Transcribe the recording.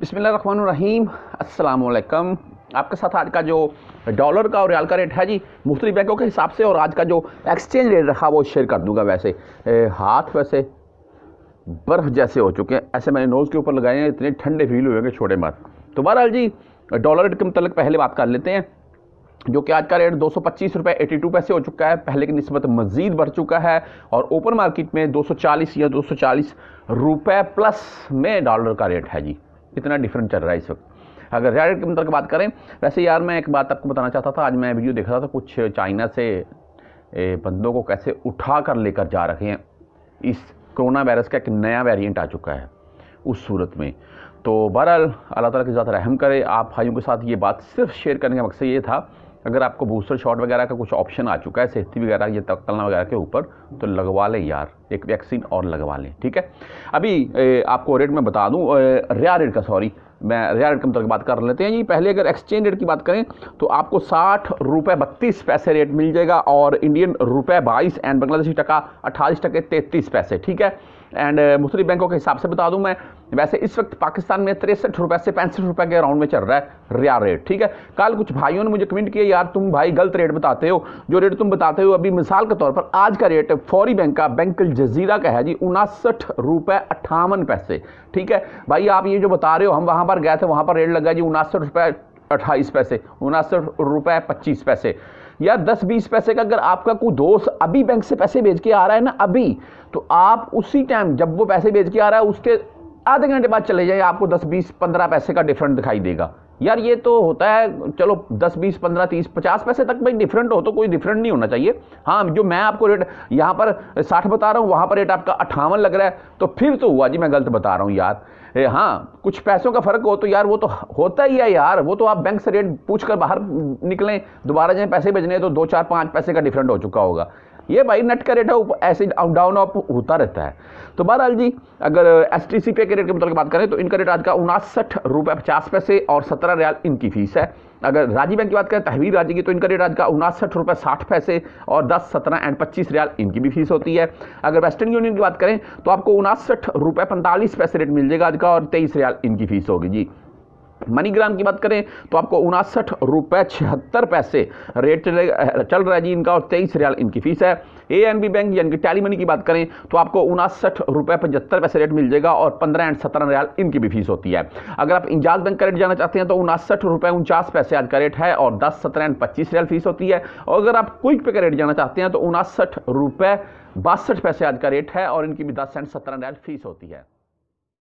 बिसमीम अल्लाम आपके साथ आज का जो डॉलर का और रियाल का रेट है जी मुख्तलि बैंकों के हिसाब से और आज का जो एक्सचेंज रेट रखा वो शेयर कर दूंगा वैसे ए, हाथ वैसे बर्फ़ जैसे हो चुके हैं ऐसे मैंने नोज़ के ऊपर लगाए हैं इतने ठंडे फील हुए कि छोटे मत तो बहरहाल जी डॉलर रेट के मतलब पहले बात कर लेते हैं जो कि आज का रेट दो सौ पच्चीस रुपये एटी टू पैसे हो चुका है पहले की नस्बत मज़ीद बढ़ चुका है और ओपन मार्केट में दो सौ चालीस या दो सौ चालीस रुपये प्लस में डॉलर का रेट है जी इतना डिफरेंट चल रहा है इस वक्त अगर रेड के अंदर मतलब की बात करें वैसे यार मैं एक बात आपको बताना चाहता था आज मैं वीडियो देख रहा था कुछ चाइना से बंदों को कैसे उठा कर लेकर जा रखे हैं इस कोरोना वायरस का एक नया वेरिएंट आ चुका है उस सूरत में तो बहरहाल अल्लाह ताला के साथ रहम करे आप भाइयों के साथ ये बात सिर्फ शेयर करने का मकसद ये था अगर आपको बूस्टर शॉट वगैरह का कुछ ऑप्शन आ चुका है सेफ्टी वगैरह या तकलना वगैरह के ऊपर तो लगवा लें यार एक वैक्सीन और लगवा लें ठीक है अभी ए, आपको रेट में बता दूँ रिया रेट का सॉरी मैं रिया रेट का मतलब बात कर लेते हैं जी पहले अगर एक्सचेंज रेट की बात करें तो आपको साठ रुपये बत्तीस पैसे रेट मिल जाएगा और इंडियन रुपये बाईस एंड बांग्लादेशी टका अट्ठाईस टके तैंतीस पैसे ठीक है एंड uh, मुस्लिम बैंकों के हिसाब से बता दूं मैं वैसे इस वक्त पाकिस्तान में तिरसठ रुपये से पैंसठ रुपये के अराउंड में चल रहा है रिया रेट ठीक है कल कुछ भाइयों ने मुझे कमेंट किया यार तुम भाई गलत रेट बताते हो जो रेट तुम बताते हो अभी मिसाल के तौर पर आज का रेट फौरी बैंक का बैंक जजीरा का है जी उनासठ रुपये अट्ठावन पैसे ठीक है भाई आप ये जो बता रहे हो हम वहाँ पर गए थे वहाँ पर रेट लगा जी उनासठ रुपये अट्ठाईस पैसे उनासठ रुपये पच्चीस पैसे या दस बीस पैसे का अगर आपका कोई दोस्त अभी बैंक से पैसे भेज के आ रहा है ना अभी तो आप उसी टाइम जब वो पैसे भेज के आ रहा है उसके आधे घंटे बाद चले जाइए आपको दस बीस पंद्रह पैसे का डिफरेंट दिखाई देगा यार ये तो होता है चलो 10 20 15 30 50 पैसे तक भाई डिफरेंट हो तो कोई डिफरेंट नहीं होना चाहिए हाँ जो मैं आपको रेट यहाँ पर 60 बता रहा हूँ वहाँ पर रेट आपका अट्ठावन लग रहा है तो फिर तो हुआ जी मैं गलत बता रहा हूँ यार हाँ कुछ पैसों का फ़र्क हो तो यार वो तो होता ही है यार वो तो आप बैंक से रेट पूछ कर बाहर निकलें दोबारा जाए पैसे भेजने तो दो चार पाँच पैसे का डिफरेंट हो चुका होगा ये भाई नट का रेट है ऐसे डाउन अप होता रहता है तो बहरहाल जी अगर एस टी सी पे के रेट के मुताबिक बात करें तो इनका रेट आज का उनासठ रुपये पचास पैसे और सत्रह रियाल इनकी फीस है अगर राज्य बैंक की बात करें तहवीर राज्य की तो इनका रेट आज का उनासठ रुपये साठ पैसे और दस सत्रह एंड पच्चीस रियाल इनकी भी फीस होती है अगर वेस्टर्न यूनियन की बात करें तो आपको उनासठ रुपये पैंतालीस पैसे रेट मिल जाएगा आज का और तेईस रियाल इनकी फीस होगी जी मनीग्राम की बात करें तो आपको उनासठ रुपये छिहत्तर पैसे रेट चल रहा है जी इनका और तेईस रियाल इनकी फीस है ए एन बी बैंक यानी कि टैली मनी की बात करें तो आपको उनासठ रुपये पचहत्तर पैसे रेट मिल जाएगा और पंद्रह एंड सत्रह रियाल इनकी भी फीस होती है अगर आप इंजाज बैंक का रेट जाना चाहते हैं तो उनासठ रुपये उनचास पैसे आज का रेट है और दस सत्रह एंड पच्चीस रियाल फीस होती है और अगर आप क्विक पे का रेट जाना चाहते हैं तो उनासठ रुपये बासठ पैसे आज का रेट है और इनकी भी दस एंड सत्रह रियाल फीस होती है